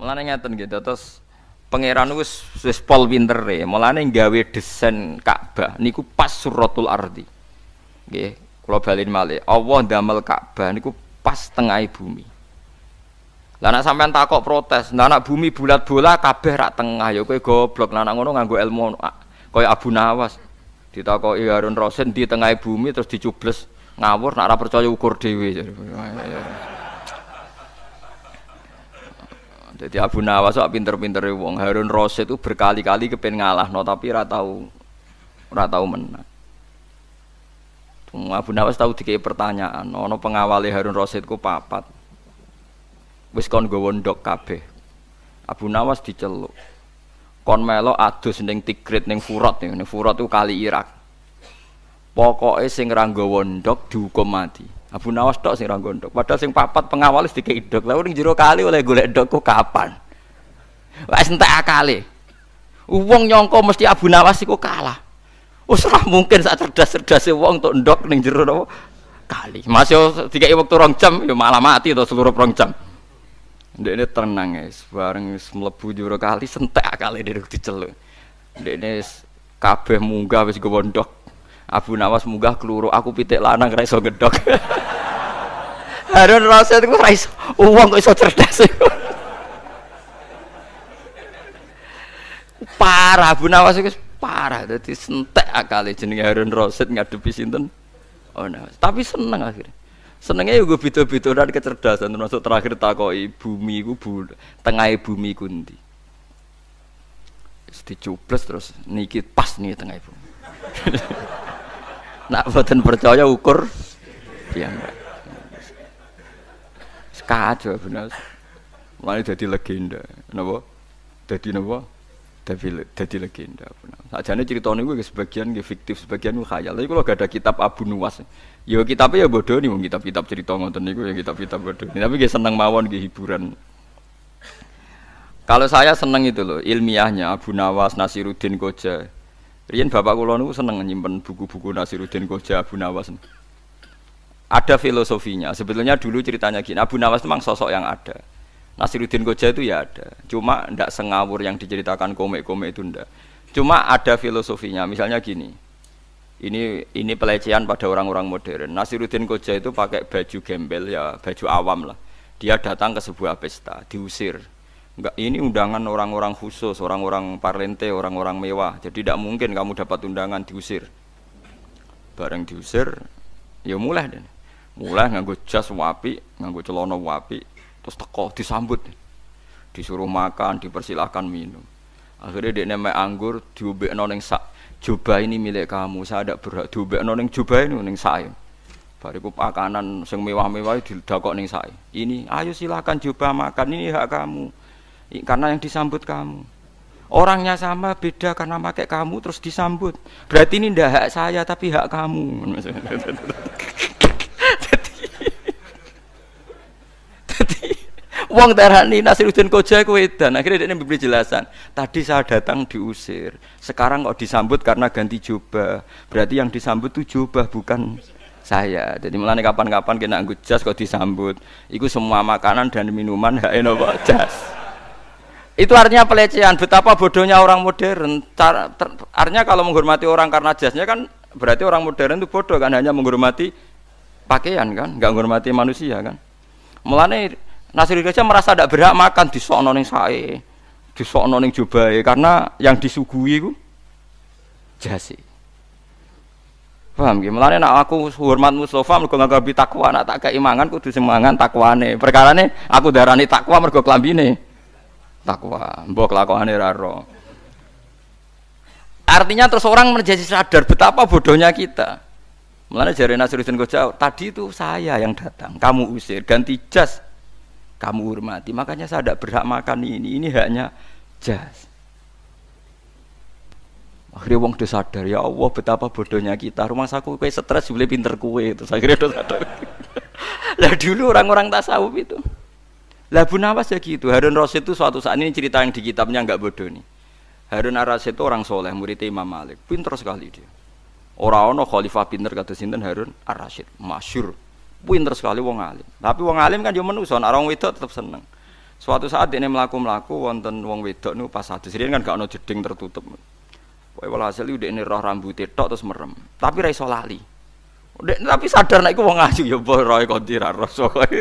Mulane ngeten nggih, terus pangeran wis wis pol pintere, mulane gawe desain Ka'bah niku pas suratul ardi. Nggih, kula balen malih. Allah damel Ka'bah niku pas tengah bumi. Lah nek sampean takok protes, lana anak bumi bulat bola kabeh rak tengah ya kowe goblok. Lah ngono nganggo ilmu ah, kaya Abu Nawas. Ditakoki Harun Rosen di tengah bumi terus dicubles ngawur nak ora percaya ukur dhewe. Jadi Abu Nawas kok pinter-pinter ya, wong Harun Rosid itu berkali-kali kepen no tapi ratau, ratau ora tau menang. Abu Nawas tahu dikei pertanyaan, ono pengawali Harun Rosid ku papat. Wis kon gowondok kabeh. Abu Nawas diceluk. Kon melo adus neng Tigrit neng Furat Neng Furat tuh kali Irak. Pokoknya sing ranggo wondok dihukum mati. Abu Nawas tok sing ra gondok. Padahal sing papat pengawal wis dikei dok. Lah ning jero kali oleh golek dokku kapan? Wis entek akale. Wong nyangka mesti Abu Nawas iku kalah. Wis ora mungkin sak cerdas-cerdase wong tok ndok ning jero napa kali. Masih dikei wektu rong jam ya malah mati to seluruh rong jam. Ini tenang guys, bareng wis mlebu jero kali sentek akale diruk diceluk. Ndekne kabeh munggah wis gondok. Abu Nawas munggah keluru aku pitik lanang ra iso gedok. Harun Rasid ku ora uang kok iso cerdas. sih, ya? parah Bu Nawas iku parah Jadi sentek akale jenenge Harun Rasid ngadepi sinten Oh Nawas. Tapi seneng akhirnya. Senengnya juga ya bitu-bituran kecerdasan termasuk terakhir takoi bumi ku bu, tengah bumi kunti. cuples terus niki pas nih tengah bumi. Nak buatan percaya ukur piambak aja benar. Mulane jadi legenda, nabo, jadi napa? jadi dadi legenda benar. Sakjane nih gue sebagian gue fiktif, sebagian gue khayal. Tapi kalau gak ada kitab Abu Nuwas, ya kitabnya ya bodoh nih, kitab-kitab cerita ngoten niku ya kitab-kitab bodoh. Tapi gue seneng mawon gue hiburan. Kalau saya seneng itu loh ilmiahnya Abu Nawas, Nasiruddin Koja. Rian bapak kula niku seneng nyimpen buku-buku Nasiruddin Koja, Abu Nawas. Nih ada filosofinya. Sebetulnya dulu ceritanya gini, Abu Nawas memang sosok yang ada. Nasiruddin Goja itu ya ada. Cuma tidak sengawur yang diceritakan komik-komik itu ndak. Cuma ada filosofinya. Misalnya gini. Ini ini pelecehan pada orang-orang modern. Nasiruddin Goja itu pakai baju gembel ya, baju awam lah. Dia datang ke sebuah pesta, diusir. Enggak, ini undangan orang-orang khusus, orang-orang parlente, orang-orang mewah. Jadi tidak mungkin kamu dapat undangan diusir. Bareng diusir, ya mulai deh mulai nganggo jas wapi nganggo celana wapi terus teko disambut disuruh makan dipersilahkan minum akhirnya dia anggur coba noneng sak jubah ini milik kamu saya ada berhak coba noneng coba ini neng saya bariku pakanan sing mewah-mewah di dakok neng saya ini ayo silahkan coba makan ini hak kamu karena yang disambut kamu orangnya sama beda karena pakai kamu terus disambut berarti ini ndak hak saya tapi hak kamu Wong nasi Nasiruddin Koja kowe edan. Akhirnya dia memberi jelasan. Tadi saya datang diusir. Sekarang kok disambut karena ganti jubah. Berarti yang disambut itu jubah bukan saya. Jadi mulane kapan-kapan kena nganggo jas kok disambut. Iku semua makanan dan minuman hak nopo jas. Itu artinya pelecehan. Betapa bodohnya orang modern. artinya kalau menghormati orang karena jasnya kan berarti orang modern itu bodoh kan hanya menghormati pakaian kan, nggak menghormati manusia kan. Mulane Nasir Raja merasa tidak berhak makan di sono ning sae, di sono ning jubahe karena yang disuguhi ku jasi. Paham gimana? Mulane nak aku hormat mereka nggak lebih takwa nak tak keimanganku tuh semangan takwa nih. takwane. Perkarane aku darani takwa kelambi nih. Takwa, mbok kelakuan nih raro. Artinya terus orang menjadi sadar betapa bodohnya kita. Mulane jari Nasiruddin Goja, tadi itu saya yang datang, kamu usir, ganti jas, kamu hormati. Makanya saya tidak berhak makan ini, ini haknya jas. Akhirnya wong sudah sadar, ya Allah betapa bodohnya kita. Rumah saku kue stres, boleh pinter kue. Terus akhirnya sudah sadar. lah dulu orang-orang tasawuf itu. Lah Bu Nawas ya gitu. Harun Rasid itu suatu saat ini cerita yang di kitabnya nggak bodoh nih. Harun ar rasyid itu orang soleh, murid Imam Malik. Pinter sekali dia. Orang-orang khalifah pinter kata Sinten Harun ar rasyid Masyur pinter sekali wong alim. Tapi wong alim kan yo menungso, nek orang wedok tetap seneng. Suatu saat ini melaku-melaku wonten wong wedok niku pas hadis riyen kan gak ono jeding tertutup. Wae walhasil yo dekne roh rambut tok terus merem. Tapi ra iso lali. Dek, tapi sadar nek iku wong ayu ya apa roe konti ra rasa kowe.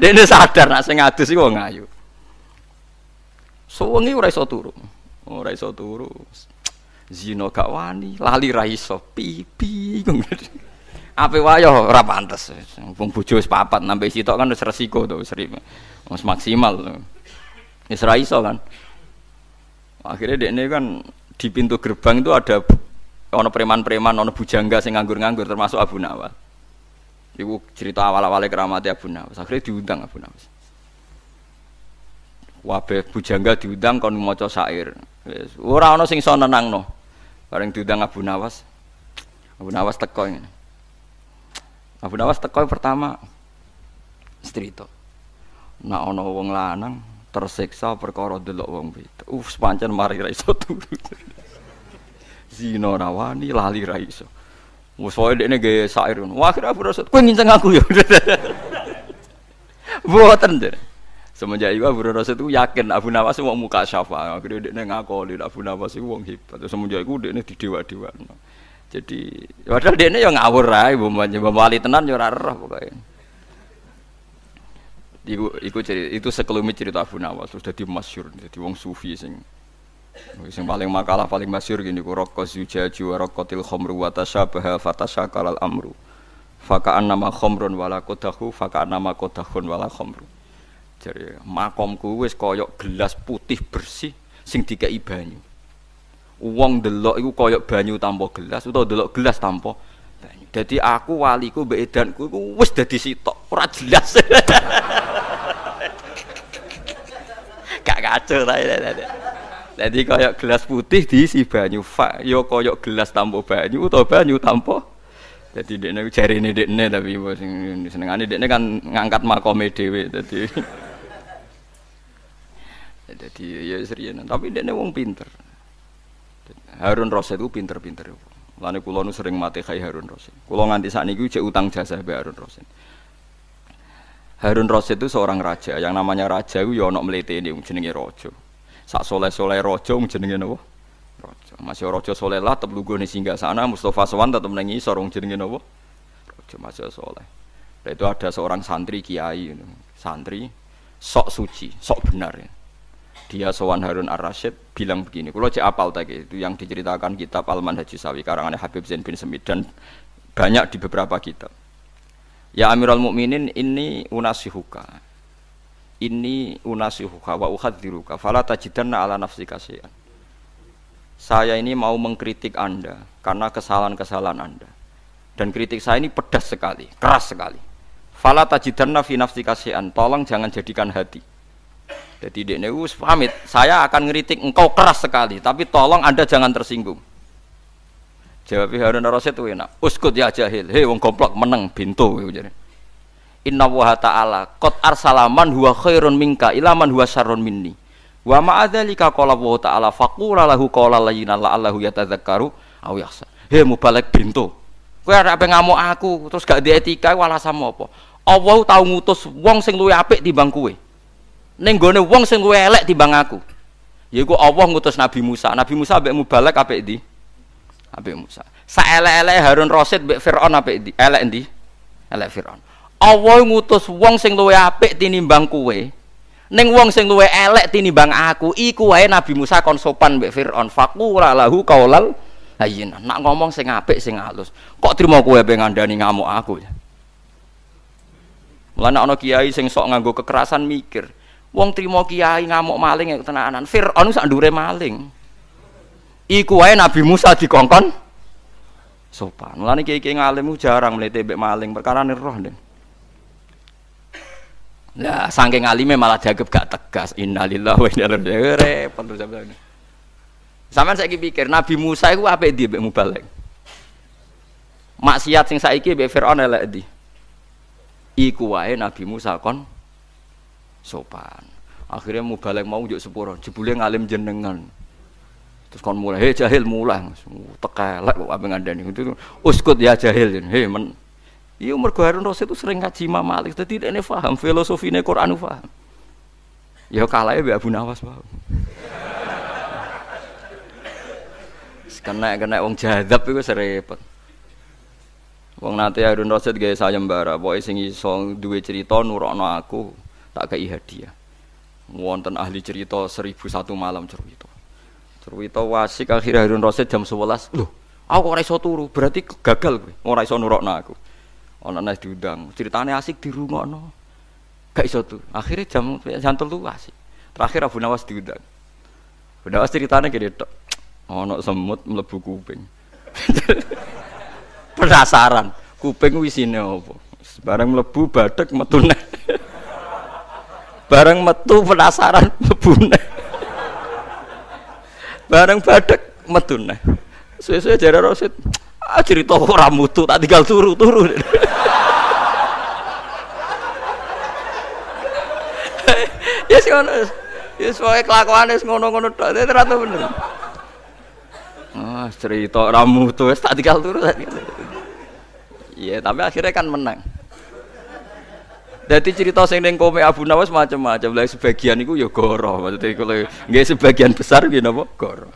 Dekne sadar nek sing adus iku wong ayu. Suwengi ora iso turu. Ora iso turu. Zino gak wani, lali ra iso. Pipi apa wayo ora pantes. Wong bojo wis papat nambe sitok kan wis resiko to wis wis maksimal. Wis ra iso kan. Akhirnya ini kan di pintu gerbang itu ada ono preman-preman, ono bujangga sing nganggur-nganggur termasuk Abu Nawas. Iku cerita awal-awalnya keramati Abu Nawas. Akhirnya diundang Abu Nawas. Wabe bujangga diundang kon maca syair. Ora ono sing iso nenangno. Bareng diundang Abu Nawas. Abu Nawas teko ngene. Abu Nawas teko pertama istri itu. nak ono wong lanang tersiksa perkara delok wong itu. Uf uh, sepanjang mari ra iso turu. rawani lali ra iso. Wes wae dekne ge sair Wah akhirnya Abu Nawas kowe nginceng aku ya. Boten deh. Semenjak itu Abu Nawas itu yakin Abu Nawas mau muka syafa. Akhirnya dia ngakoli Abu Nawas itu wong hebat. Semenjak itu dia di dewa-dewa. Jadi padahal dia ini yang ngawur ae ibu Wali tenan yo ya ora roh pokoke. Iku iku cerita itu sekelumit cerita Abu Nawas terus jadi masyhur jadi wong sufi sing sing paling makalah paling masyhur gini ku rokok zujaju wa rokotil khomru wa tasyabaha fatasyakal amru faka'an nama khomrun wala kodahu faka'an nama kodahun wala khomru jadi makomku wis koyok gelas putih bersih sing tiga banyu Uang delok itu koyok banyu tanpa gelas atau delok gelas tanpa banyu. jadi aku waliku ku, ku ku, wis jadi sitok ora jelas. Gak kacau tadi ya, ya, ya. jadi koyok gelas putih di diisi banyu fa yo koyok gelas tanpa banyu atau banyu tanpa jadi ini jarine dekne tapi ini dekne kan ngangkat makome dewi jadi jadi ya serius tapi dekne wong pinter Harun Rosid itu pinter-pinter. Lalu kulo nu sering mati kai Harun Rosid. Kulo nganti saat niku cek utang jasa be Harun Rosid. Harun Rosid itu seorang raja. Yang namanya raja itu yono ya meliti ini jenenge rojo. Sak soleh soleh rojo jenenge nopo. Rojo. Masih rojo soleh lah tetep lugu singgah sana. Mustafa Swan tetep nengi sorong jenenge nopo. Rojo masih soleh. Dan itu ada seorang santri kiai, santri sok suci, sok benar. Ya dia Sowan Harun Ar Rashid bilang begini. Kalau cek apal tadi itu yang diceritakan kitab Alman Haji Sawi karangan Habib Zain bin Semid dan banyak di beberapa kitab. Ya Amirul Mukminin ini unasihuka. Ini unasihuka wa uhadziruka fala tajidanna ala nafsi kasihan. Saya ini mau mengkritik Anda karena kesalahan-kesalahan Anda. Dan kritik saya ini pedas sekali, keras sekali. Fala tajidanna fi nafsi kasihan. Tolong jangan jadikan hati jadi dia ini pamit, saya akan ngeritik engkau keras sekali, tapi tolong anda jangan tersinggung. Jawab Harun Rasid itu enak. Uskut ya jahil, hei wong goblok menang bintu Inna wa ta'ala qad arsalaman huwa khairun minka ilaman huwa syarrun minni. Wa ma adzalika qala wa ta'ala faqula lahu qala layyina la'allahu yatadzakkaru aw yahsa. Hei mubalek bintu. Kau ada apa ngamuk aku terus gak di etika walah sama apa? Allah tau ngutus wong sing luwe apik timbang kowe ning gone wong sing kowe elek timbang aku. Yaiku Allah ngutus Nabi Musa. Nabi Musa ambek Mubalak apik ndi? Apik Musa. Saelek-elek Harun Rasid mbek Firaun apik ndi? Elek ndi? Elek Firaun. Allah ngutus wong sing luwih apik tinimbang kowe. Ning wong sing luwih elek tinimbang aku, iku wae Nabi Musa kon sopan mbek Firaun. Faqula lahu qaulal hayyin. Nak ngomong sing apik sing halus. Kok trimo kowe mbek ngandani ngamuk aku? Mulane ana kiai sing sok nganggo kekerasan mikir. Wong trimo kiai ngamuk maling yang tenanan. Fir'aun sak dure maling. Iku wae Nabi Musa dikongkon sopan. Mulane kiai-kiai ngalimu jarang mlete mbek maling, perkara roh deh. Ya, saking ngalime malah dianggap gak tegas. Innalillahi wa inna ilaihi repot terus sampeyan. Saman saiki pikir Nabi Musa iku apik ndi mbek mubalek? Maksiat sing saiki mbek Firaun elek ndi? Iku wae Nabi Musa kon sopan. Akhirnya mau balik mau juk sepuro, jebule ngalim jenengan. Terus kon mulai, hei jahil mulai, tekelek kok apa ngandani itu uskut ya jahil, hei men. Iya mergo Harun Rasul itu sering ngaji Imam Malik, tidak ini filosofi filosofine Quran kalah Ya kalah ya Abu Nawas paham. kena kena wong jadab itu serempet Wong nanti Harun Rasid gaya sayembara, boy singi song dua cerita nurono aku tak kei hadiah wonten ahli cerita seribu satu malam cerita cerita wasik akhir Harun Rosid jam sebelas loh aku orang iso turu berarti gagal gue orang iso na aku orang nasi diundang ceritanya asik di rumah no gak iso tu, akhirnya jam jam telu asik terakhir Abu Nawas diundang Abu Nawas ceritanya gini tok ono semut melebu kuping penasaran kuping wisine apa barang melebu badak metune bareng metu penasaran mebune bareng badek metune, neh suwe-suwe jare Rosid ah cerita ora mutu tak tinggal turu-turu ya sih ngono ya sebagai kelakuan es ngono-ngono tuh itu ya rata bener ah cerita ramu tuh tak tinggal turu tak iya tapi akhirnya kan menang jadi cerita sing neng kome Abu Nawas macam-macam. Lah sebagian iku ya goro. Maksudnya kalau nggak sebagian besar piye ya napa goro.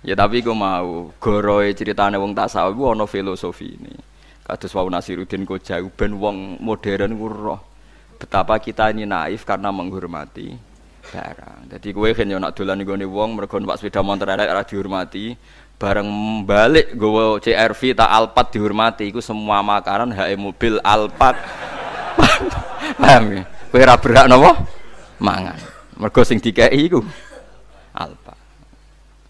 Ya tapi gue mau goroe ceritane wong tasawuf ono filosofi ini. Kados wau Nasiruddin jauh ben wong modern ku Betapa kita ini naif karena menghormati barang. Jadi gue kan yo ya nak dolan nggone wong mergo pak sepeda motor elek ora dihormati, bareng balik gue CRV tak Alpat dihormati Gue semua makanan hae mobil Alphard paham ya kowe berhak napa mangan mergo sing dikeki iku alpa,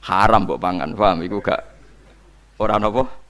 haram mbok pangan paham iku gak ora napa